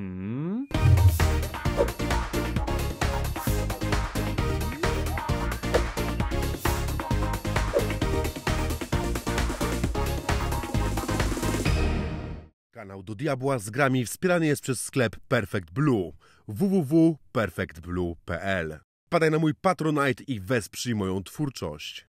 Hmm? Kanał do Diabła z grami wspierany jest przez sklep Perfect Blue www.perfectblue.pl Padaj na mój Patronite i wesprzyj moją twórczość.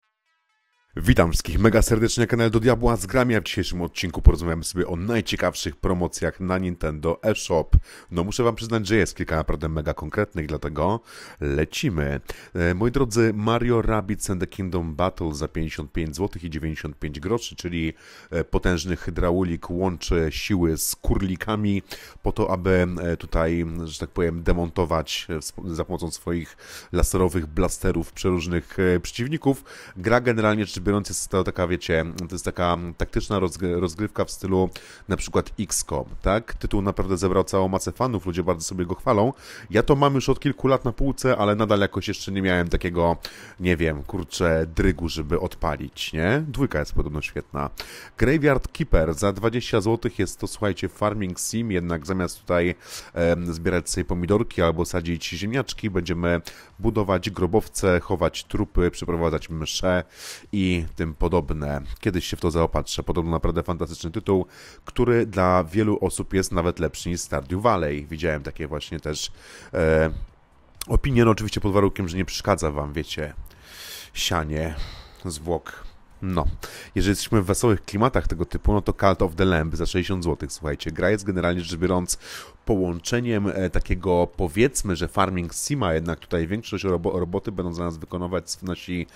Witam wszystkich mega serdecznie, kanał do Diabła z grami, a w dzisiejszym odcinku porozmawiamy sobie o najciekawszych promocjach na Nintendo eShop. No muszę wam przyznać, że jest kilka naprawdę mega konkretnych, dlatego lecimy. E, moi drodzy, Mario Rabbids and the Kingdom Battle za 55 zł i 95 groszy, czyli e, potężny hydraulik łączy siły z kurlikami po to, aby e, tutaj, że tak powiem, demontować e, za pomocą swoich laserowych blasterów przeróżnych przeciwników. Gra generalnie rzecz biorąc jest to taka, wiecie, to jest taka taktyczna rozgrywka w stylu na przykład XCOM, tak? Tytuł naprawdę zebrał całą masę fanów, ludzie bardzo sobie go chwalą. Ja to mam już od kilku lat na półce, ale nadal jakoś jeszcze nie miałem takiego, nie wiem, kurczę, drygu, żeby odpalić, nie? Dwójka jest podobno świetna. Graveyard Keeper za 20 zł jest to, słuchajcie, Farming Sim, jednak zamiast tutaj zbierać sobie pomidorki albo sadzić ziemniaczki, będziemy budować grobowce, chować trupy, przeprowadzać msze i tym podobne. Kiedyś się w to zaopatrzę. Podobno naprawdę fantastyczny tytuł, który dla wielu osób jest nawet lepszy niż Stardew Valley. Widziałem takie właśnie też e, opinie, no oczywiście pod warunkiem, że nie przeszkadza wam, wiecie, sianie zwłok. No, jeżeli jesteśmy w wesołych klimatach tego typu, no to Cult of the Lamb za 60 zł, słuchajcie. Gra jest generalnie rzecz biorąc połączeniem e, takiego, powiedzmy, że farming sima, jednak tutaj większość robo roboty będą za nas wykonywać nasi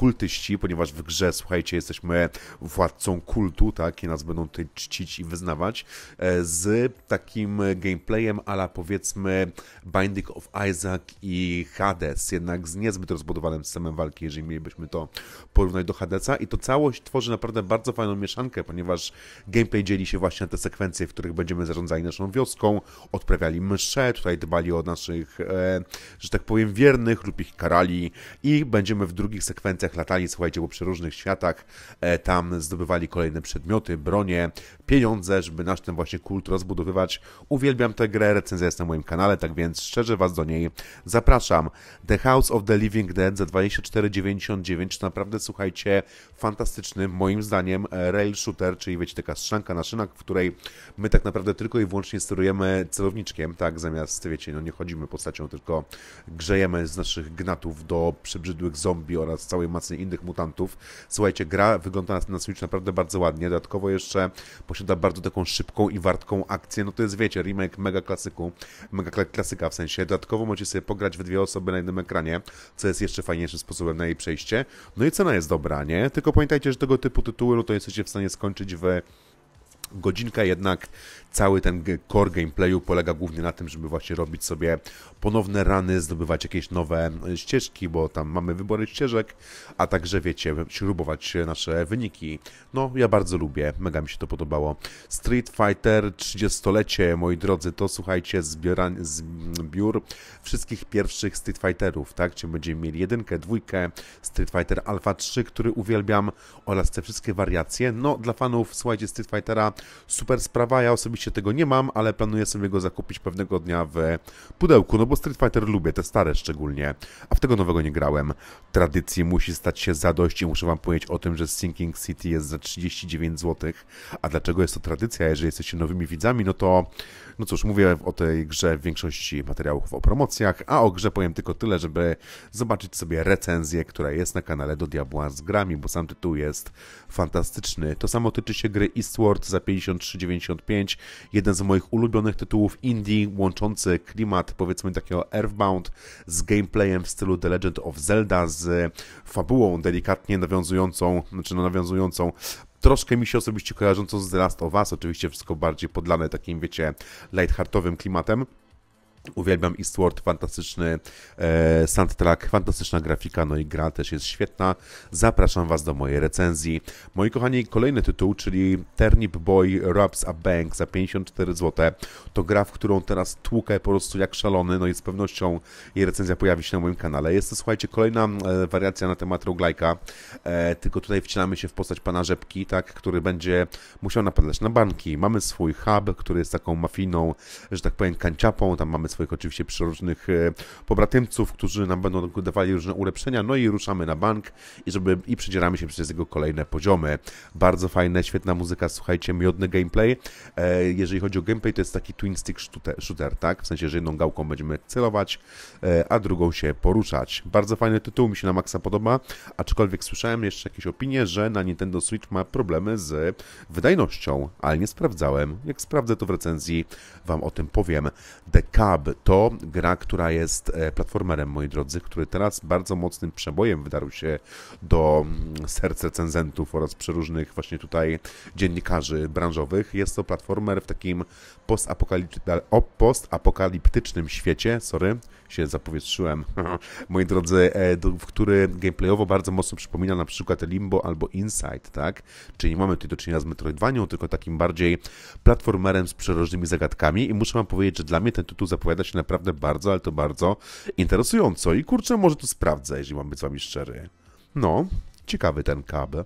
kultyści, ponieważ w grze, słuchajcie, jesteśmy władcą kultu, tak, i nas będą tutaj czcić i wyznawać, e, z takim gameplayem ala powiedzmy Binding of Isaac i Hades, jednak z niezbyt rozbudowanym systemem walki, jeżeli mielibyśmy to porównać do Hadesa i to całość tworzy naprawdę bardzo fajną mieszankę, ponieważ gameplay dzieli się właśnie na te sekwencje, w których będziemy zarządzali naszą wioską, odprawiali msze, tutaj dbali o naszych, e, że tak powiem, wiernych lub ich karali i będziemy w drugich sekwencjach latali, słuchajcie, bo przy różnych światach e, tam zdobywali kolejne przedmioty, bronie, pieniądze, żeby nasz ten właśnie kult rozbudowywać. Uwielbiam tę grę, recenzja jest na moim kanale, tak więc szczerze Was do niej zapraszam. The House of the Living Dead za 24,99, naprawdę słuchajcie, fantastyczny moim zdaniem e, rail shooter, czyli wiecie, taka strzanka na szynach, w której my tak naprawdę tylko i wyłącznie sterujemy celowniczkiem, tak, zamiast, wiecie, no nie chodzimy postacią, tylko grzejemy z naszych gnatów do przebrzydłych zombie oraz całej macy innych mutantów. Słuchajcie, gra wygląda na, na Switch naprawdę bardzo ładnie, dodatkowo jeszcze posiada da bardzo taką szybką i wartką akcję, no to jest, wiecie, remake mega klasyku, mega klasyka w sensie. Dodatkowo możecie sobie pograć w dwie osoby na jednym ekranie, co jest jeszcze fajniejszym sposobem na jej przejście. No i cena jest dobra, nie? Tylko pamiętajcie, że tego typu tytuły, no to jesteście w stanie skończyć w godzinka, jednak cały ten core gameplayu polega głównie na tym, żeby właśnie robić sobie ponowne rany, zdobywać jakieś nowe e, ścieżki, bo tam mamy wybory ścieżek, a także wiecie, śrubować nasze wyniki. No, ja bardzo lubię, mega mi się to podobało. Street Fighter 30-lecie, moi drodzy, to słuchajcie, zbioran zbiór wszystkich pierwszych Street Fighterów, tak? Czyli będziemy mieli jedynkę, dwójkę, Street Fighter Alpha 3, który uwielbiam, oraz te wszystkie wariacje. No, dla fanów, słuchajcie, Street Fightera Super sprawa, ja osobiście tego nie mam, ale planuję sobie go zakupić pewnego dnia w pudełku, no bo Street Fighter lubię, te stare szczególnie, a w tego nowego nie grałem. Tradycji musi stać się zadość i muszę wam powiedzieć o tym, że Sinking City jest za 39 zł, a dlaczego jest to tradycja, jeżeli jesteście nowymi widzami, no to, no cóż, mówię o tej grze w większości materiałów o promocjach, a o grze powiem tylko tyle, żeby zobaczyć sobie recenzję, która jest na kanale do Diabła z grami, bo sam tytuł jest fantastyczny. To samo tyczy się gry Eastward za 53-95, jeden z moich ulubionych tytułów indie, łączący klimat powiedzmy takiego Earthbound z gameplayem w stylu The Legend of Zelda, z fabułą delikatnie nawiązującą, znaczy no, nawiązującą troszkę mi się osobiście kojarzącą z Last of Us, oczywiście wszystko bardziej podlane takim, wiecie, lightheartowym klimatem. Uwielbiam Eastward, fantastyczny e, soundtrack, fantastyczna grafika, no i gra też jest świetna. Zapraszam Was do mojej recenzji. Moi kochani, kolejny tytuł, czyli Turnip Boy Rubs a Bank za 54 zł. To gra, w którą teraz tłukę po prostu jak szalony, no i z pewnością jej recenzja pojawi się na moim kanale. Jest to, słuchajcie, kolejna e, wariacja na temat roguelike'a, e, tylko tutaj wcielamy się w postać pana Rzepki, tak, który będzie musiał napadać na banki. Mamy swój hub, który jest taką mafijną, że tak powiem, kanciapą, tam mamy swoich oczywiście różnych e, pobratymców, którzy nam będą dawali różne ulepszenia, no i ruszamy na bank i żeby i przedzieramy się przez jego kolejne poziomy. Bardzo fajne, świetna muzyka, słuchajcie, miodny gameplay. E, jeżeli chodzi o gameplay, to jest taki twin stick shooter, tak? W sensie, że jedną gałką będziemy celować, e, a drugą się poruszać. Bardzo fajny tytuł, mi się na maksa podoba, aczkolwiek słyszałem jeszcze jakieś opinie, że na Nintendo Switch ma problemy z wydajnością, ale nie sprawdzałem. Jak sprawdzę to w recenzji, Wam o tym powiem. The Cab to gra, która jest e, platformerem, moi drodzy, który teraz bardzo mocnym przebojem wydarł się do mm, serca cenzentów oraz przeróżnych właśnie tutaj dziennikarzy branżowych. Jest to platformer w takim postapokaliptycznym świecie, sorry, się zapowietrzyłem, moi drodzy, e, w który gameplayowo bardzo mocno przypomina na przykład Limbo albo Inside, tak? Czyli nie mamy tutaj do czynienia z Metroidvanią, tylko takim bardziej platformerem z przeróżnymi zagadkami i muszę wam powiedzieć, że dla mnie ten tytuł zapowiada wypowiada się naprawdę bardzo, ale to bardzo interesująco. I kurczę, może to sprawdzę, jeżeli mam być z wami szczery. No, ciekawy ten kabel.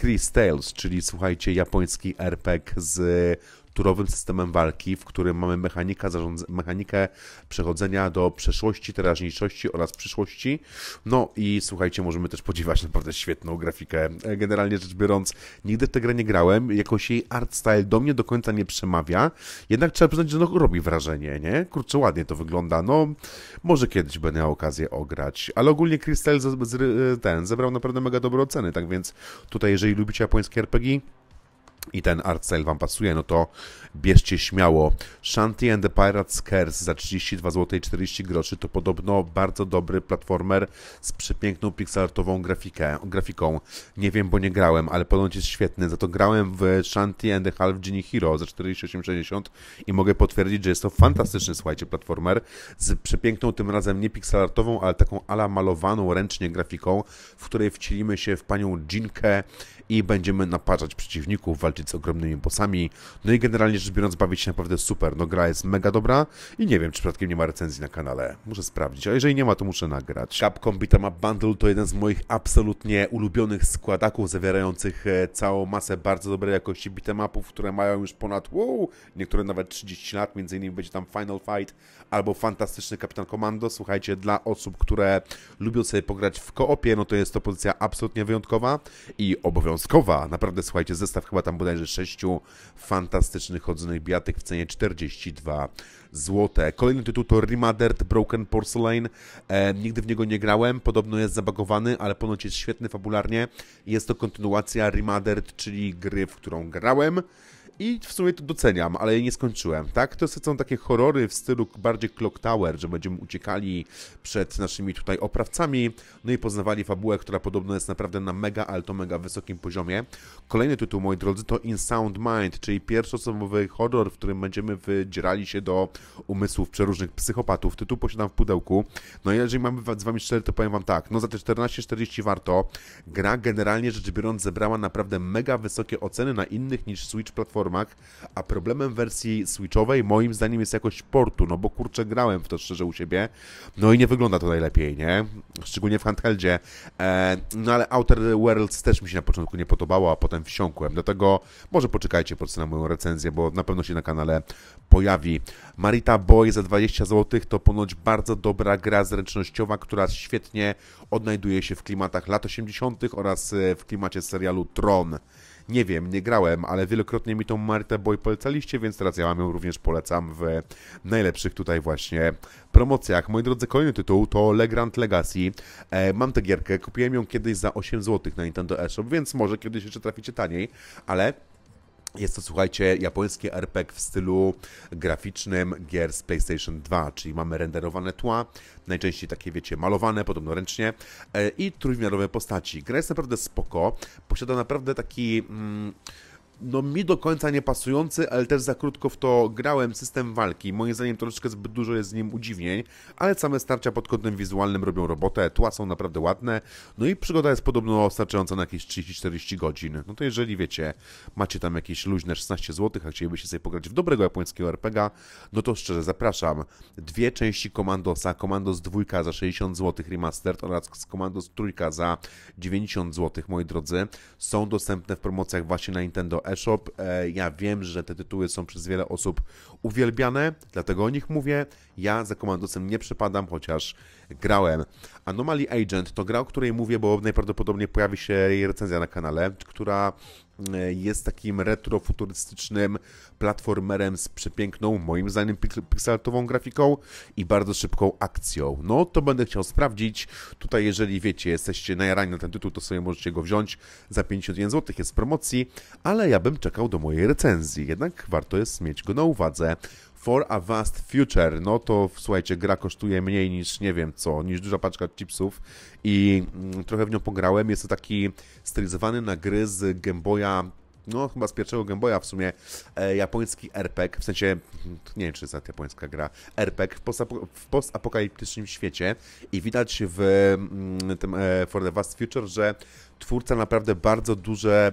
Chris Tales, czyli słuchajcie, japoński RPG z turowym systemem walki, w którym mamy mechanika mechanikę przechodzenia do przeszłości, teraźniejszości oraz przyszłości. No i słuchajcie, możemy też podziwiać naprawdę świetną grafikę. E, generalnie rzecz biorąc, nigdy w tę grę nie grałem, jakoś jej art style do mnie do końca nie przemawia, jednak trzeba przyznać, że no, robi wrażenie, nie? Kurczę, ładnie to wygląda, no może kiedyś będę miał okazję ograć, ale ogólnie Crystal e, ten zebrał naprawdę mega dobre oceny, tak więc tutaj jeżeli lubicie japońskie RPG, i ten art style Wam pasuje, no to bierzcie śmiało. Shanty and the Pirates Curse za 32 zł i 40 groszy to podobno bardzo dobry platformer z przepiękną pixelartową grafikę, grafiką. Nie wiem, bo nie grałem, ale podobno jest świetny. Za to grałem w Shanty and the Half Genie Hero za 48,60 i mogę potwierdzić, że jest to fantastyczny, słuchajcie, platformer z przepiękną tym razem nie pixelartową, ale taką ala malowaną ręcznie grafiką, w której wcielimy się w panią Jinkę i będziemy naparzać przeciwników, walczyć z ogromnymi bossami. No i generalnie rzecz biorąc bawić się naprawdę super. No gra jest mega dobra i nie wiem, czy przypadkiem nie ma recenzji na kanale. Muszę sprawdzić, a jeżeli nie ma, to muszę nagrać. Capcom Beat'em Up Bundle to jeden z moich absolutnie ulubionych składaków zawierających e, całą masę bardzo dobrej jakości beat'em upów, które mają już ponad, wow, niektóre nawet 30 lat, między innymi będzie tam Final Fight albo fantastyczny Kapitan Komando. Słuchajcie, dla osób, które lubią sobie pograć w koopie, no to jest to pozycja absolutnie wyjątkowa i obowiązkowa Naprawdę, słuchajcie, zestaw chyba tam bodajże sześciu fantastycznych chodzonych biatyk w cenie 42 zł. Kolejny tytuł to Remothered Broken Porcelain. E, nigdy w niego nie grałem, podobno jest zabagowany, ale ponoć jest świetny fabularnie. Jest to kontynuacja Remothered, czyli gry, w którą grałem. I w sumie to doceniam, ale jej nie skończyłem, tak? To są takie horrory w stylu bardziej Clock Tower, że będziemy uciekali przed naszymi tutaj oprawcami, no i poznawali fabułę, która podobno jest naprawdę na mega, ale to mega wysokim poziomie. Kolejny tytuł, moi drodzy, to In Sound Mind, czyli pierwszoosobowy horror, w którym będziemy wydzierali się do umysłów przeróżnych psychopatów. Tytuł posiadam w pudełku. No i jeżeli mamy z wami cztery, to powiem wam tak, no za te 14,40 warto. Gra generalnie rzecz biorąc zebrała naprawdę mega wysokie oceny na innych niż Switch platformach platformach, a problemem wersji Switchowej moim zdaniem jest jakość portu, no bo kurczę grałem w to szczerze u siebie, no i nie wygląda to najlepiej, nie? Szczególnie w handheldzie, e, no ale Outer Worlds też mi się na początku nie podobało, a potem wsiąkłem, dlatego może poczekajcie po prostu na moją recenzję, bo na pewno się na kanale pojawi. Marita Boy za 20 zł to ponoć bardzo dobra gra zręcznościowa, która świetnie odnajduje się w klimatach lat 80. oraz e, w klimacie serialu Tron. Nie wiem, nie grałem, ale wielokrotnie mi tą Martę Boy polecaliście, więc teraz ja wam ją również polecam w najlepszych tutaj właśnie promocjach. Moi drodzy, kolejny tytuł to Legrand Legacy. E, mam tę gierkę, kupiłem ją kiedyś za 8 zł na Nintendo eShop, więc może kiedyś jeszcze traficie taniej, ale jest to, słuchajcie, japońskie RPG w stylu graficznym gier z PlayStation 2, czyli mamy renderowane tła, najczęściej takie, wiecie, malowane, podobno ręcznie e, i trójwymiarowe postaci. Gra jest naprawdę spoko, posiada naprawdę taki... Mm, no mi do końca nie pasujący, ale też za krótko w to grałem system walki. Moim zdaniem troszeczkę zbyt dużo jest z nim udziwnień, ale same starcia pod kątem wizualnym robią robotę, tła są naprawdę ładne, no i przygoda jest podobno starczająca na jakieś 30-40 godzin. No to jeżeli wiecie, macie tam jakieś luźne 16 zł, a chcielibyście sobie pograć w dobrego japońskiego RPGa, no to szczerze zapraszam. Dwie części Komandosa. Komandos 2 za 60 zł remastered oraz Komandos 3 za 90 zł, moi drodzy, są dostępne w promocjach właśnie na Nintendo eShop. E, ja wiem, że te tytuły są przez wiele osób uwielbiane, dlatego o nich mówię. Ja za komandosem nie przepadam, chociaż grałem. Anomaly Agent to gra, o której mówię, bo najprawdopodobniej pojawi się jej recenzja na kanale, która E, jest takim retrofuturystycznym platformerem z przepiękną, moim zdaniem, pikselatową grafiką i bardzo szybką akcją. No, to będę chciał sprawdzić. Tutaj, jeżeli wiecie, jesteście najrani na ten tytuł, to sobie możecie go wziąć za 51 zł, jest w promocji, ale ja bym czekał do mojej recenzji. Jednak warto jest mieć go na uwadze. For a Vast Future. No to słuchajcie, gra kosztuje mniej niż nie wiem co, niż duża paczka chipsów i mm, trochę w nią pograłem. Jest to taki stylizowany na gry z Game Boya no chyba z pierwszego Game Boya w sumie, e, japoński RPG, w sensie, mm, nie wiem czy jest japońska gra, RPG w, postapo- w postapokaliptycznym świecie i widać w mm, tym e, For the Vast Future, że twórca naprawdę bardzo duże,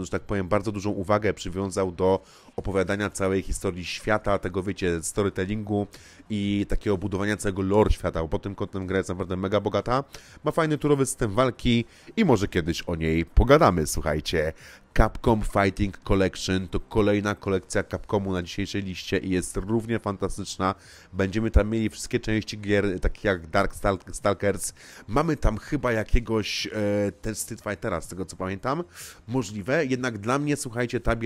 e, że tak powiem, bardzo dużą uwagę przywiązał do opowiadania całej historii świata, tego wiecie, storytellingu i takiego budowania całego lore świata, bo pod tym kątem gra jest naprawdę mega bogata. Ma fajny turowy system walki i może kiedyś o niej pogadamy, słuchajcie. Capcom Fighting Collection to kolejna kolekcja Capcomu na dzisiejszej liście i jest równie fantastyczna. Będziemy tam mieli wszystkie części gier, takie jak Dark Stalkers. Mamy tam chyba jakiegoś e, też Street Fightera, z tego co pamiętam. Możliwe, jednak dla mnie, słuchajcie, ta,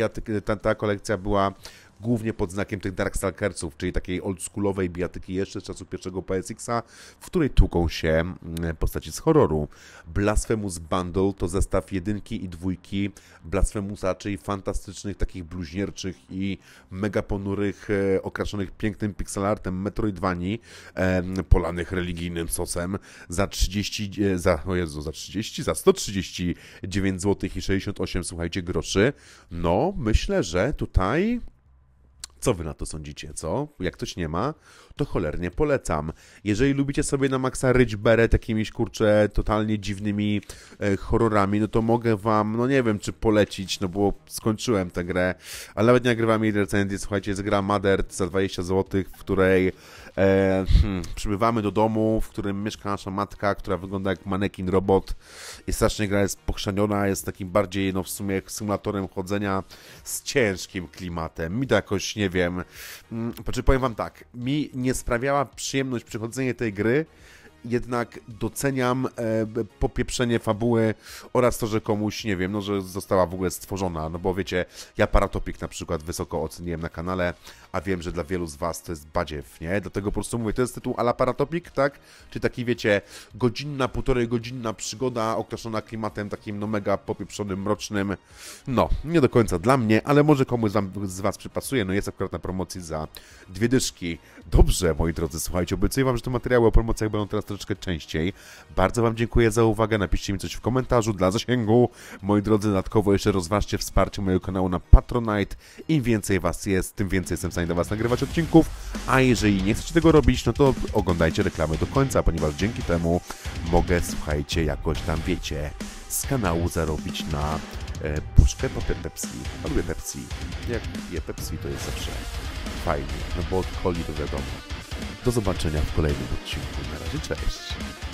ta, ta kolekcja była głównie pod znakiem tych Darkstalkersów, czyli takiej oldschoolowej bijatyki jeszcze z czasów pierwszego PSX-a, w której tłuką się mm, postaci z horroru. Blasphemous Bundle to zestaw jedynki i dwójki Blasphemusa, czyli fantastycznych, takich bluźnierczych i mega ponurych, e, okraszonych pięknym pixelartem Metroidvanii, polanych religijnym sosem za 30, e, za, o Jezu, za 30, za 139 zł i 68, słuchajcie, groszy. No, myślę, że tutaj co wy na to sądzicie, co? Jak ktoś nie ma, to cholernie polecam. Jeżeli lubicie sobie na maksa ryć beret jakimiś, kurczę, totalnie dziwnymi e, horrorami, no to mogę wam, no nie wiem, czy polecić, no bo skończyłem tę grę, ale nawet nie nagrywam jej recenzji, słuchajcie, jest gra Madert za 20 zł, w której E, hmm, przybywamy do domu, w którym mieszka nasza matka, która wygląda jak manekin robot. Jest strasznie gra, jest pokrzaniona, jest takim bardziej, no w sumie, symulatorem chodzenia z ciężkim klimatem. Mi to jakoś, nie wiem, mm, znaczy powiem wam tak, mi nie sprawiała przyjemność przechodzenie tej gry, jednak doceniam e, popieprzenie fabuły oraz to, że komuś, nie wiem, no, że została w ogóle stworzona, no bo wiecie, ja Paratopik na przykład wysoko oceniłem na kanale, a wiem, że dla wielu z was to jest badziew, nie? Dlatego po prostu mówię, to jest tytuł ala Paratopik, tak? Czy taki, wiecie, godzinna, półtorej godzinna przygoda określona klimatem takim, no, mega popieprzonym, mrocznym, no, nie do końca dla mnie, ale może komuś z was przypasuje, no jest akurat na promocji za dwie dyszki. Dobrze, moi drodzy, słuchajcie, obiecuję wam, że te materiały o promocjach będą teraz też troszeczkę częściej. Bardzo Wam dziękuję za uwagę, napiszcie mi coś w komentarzu dla zasięgu. Moi drodzy, dodatkowo jeszcze rozważcie wsparcie mojego kanału na Patronite. Im więcej Was jest, tym więcej jestem w stanie do Was nagrywać odcinków, a jeżeli nie chcecie tego robić, no to oglądajcie reklamy do końca, ponieważ dzięki temu mogę, słuchajcie, jakoś tam, wiecie, z kanału zarobić na e, puszkę papier Pepsi. lubię Pepsi. Jak je Pepsi, to jest zawsze fajnie, no bo od coli to wiadomo. Do zobaczenia w kolejnym odcinku. Na razie, cześć!